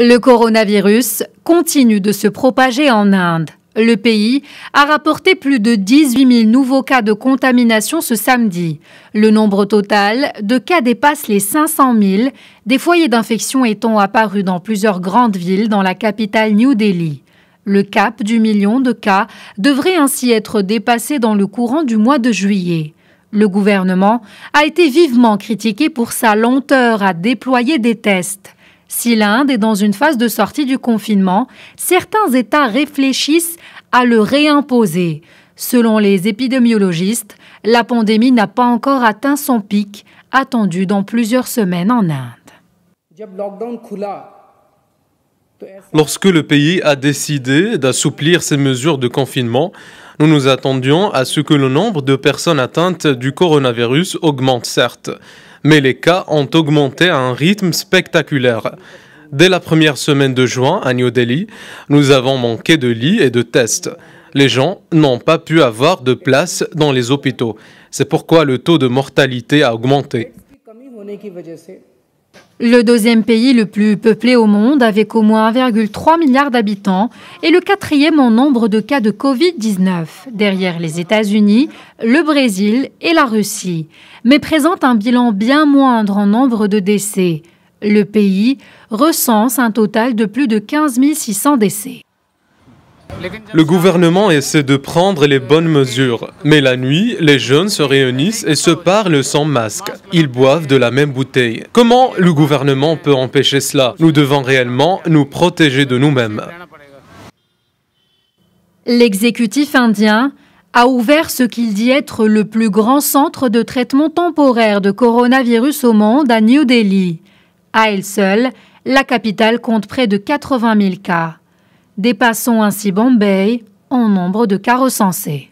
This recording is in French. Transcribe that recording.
Le coronavirus continue de se propager en Inde. Le pays a rapporté plus de 18 000 nouveaux cas de contamination ce samedi. Le nombre total de cas dépasse les 500 000, des foyers d'infection étant apparus dans plusieurs grandes villes dans la capitale New Delhi. Le cap du million de cas devrait ainsi être dépassé dans le courant du mois de juillet. Le gouvernement a été vivement critiqué pour sa lenteur à déployer des tests. Si l'Inde est dans une phase de sortie du confinement, certains États réfléchissent à le réimposer. Selon les épidémiologistes, la pandémie n'a pas encore atteint son pic, attendu dans plusieurs semaines en Inde. Lorsque le pays a décidé d'assouplir ses mesures de confinement, nous nous attendions à ce que le nombre de personnes atteintes du coronavirus augmente certes, mais les cas ont augmenté à un rythme spectaculaire. Dès la première semaine de juin à New Delhi, nous avons manqué de lits et de tests. Les gens n'ont pas pu avoir de place dans les hôpitaux. C'est pourquoi le taux de mortalité a augmenté. Le deuxième pays le plus peuplé au monde, avec au moins 1,3 milliard d'habitants, est le quatrième en nombre de cas de Covid-19, derrière les États-Unis, le Brésil et la Russie, mais présente un bilan bien moindre en nombre de décès. Le pays recense un total de plus de 15 600 décès. Le gouvernement essaie de prendre les euh, bonnes mesures, mais la nuit, les jeunes se réunissent et se parlent sans masque. Ils boivent de la même bouteille. Comment le gouvernement peut empêcher cela Nous devons réellement nous protéger de nous-mêmes. L'exécutif indien a ouvert ce qu'il dit être le plus grand centre de traitement temporaire de coronavirus au monde à New Delhi. À elle seule, la capitale compte près de 80 000 cas. Dépassons ainsi Bombay en nombre de cas recensés.